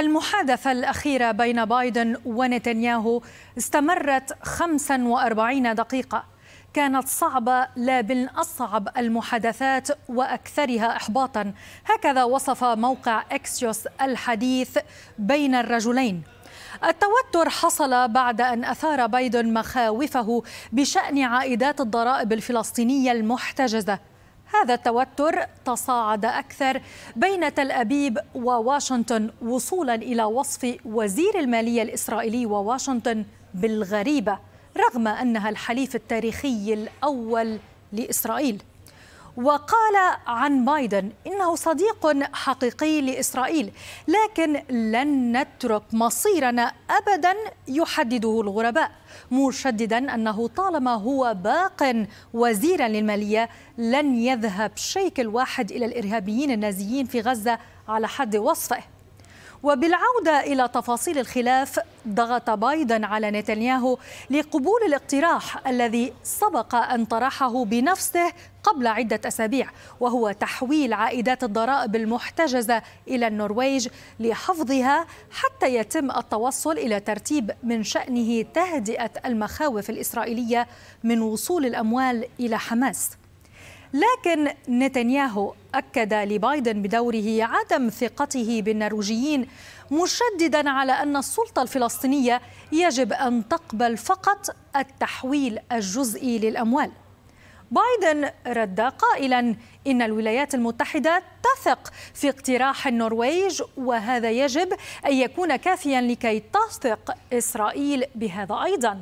المحادثة الأخيرة بين بايدن ونتنياهو استمرت 45 دقيقة كانت صعبة لا بل أصعب المحادثات وأكثرها إحباطا هكذا وصف موقع إكسيوس الحديث بين الرجلين التوتر حصل بعد أن أثار بايدن مخاوفه بشأن عائدات الضرائب الفلسطينية المحتجزة هذا التوتر تصاعد أكثر بين تل أبيب وواشنطن وصولا إلى وصف وزير المالية الإسرائيلي وواشنطن بالغريبة رغم أنها الحليف التاريخي الأول لإسرائيل وقال عن بايدن انه صديق حقيقي لاسرائيل لكن لن نترك مصيرنا ابدا يحدده الغرباء مشددا انه طالما هو باق وزيرا للماليه لن يذهب شيكل واحد الى الارهابيين النازيين في غزه على حد وصفه وبالعودة إلى تفاصيل الخلاف ضغط بايدن على نتنياهو لقبول الاقتراح الذي سبق أن طرحه بنفسه قبل عدة أسابيع وهو تحويل عائدات الضرائب المحتجزة إلى النرويج لحفظها حتى يتم التوصل إلى ترتيب من شأنه تهدئة المخاوف الإسرائيلية من وصول الأموال إلى حماس لكن نتنياهو أكد لبايدن بدوره عدم ثقته بالنرويجيين مشددا على أن السلطة الفلسطينية يجب أن تقبل فقط التحويل الجزئي للأموال بايدن رد قائلا ان الولايات المتحده تثق في اقتراح النرويج وهذا يجب ان يكون كافيا لكي تثق اسرائيل بهذا ايضا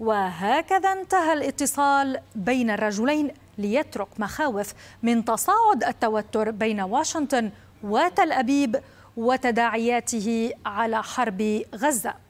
وهكذا انتهى الاتصال بين الرجلين ليترك مخاوف من تصاعد التوتر بين واشنطن وتل أبيب وتداعياته على حرب غزة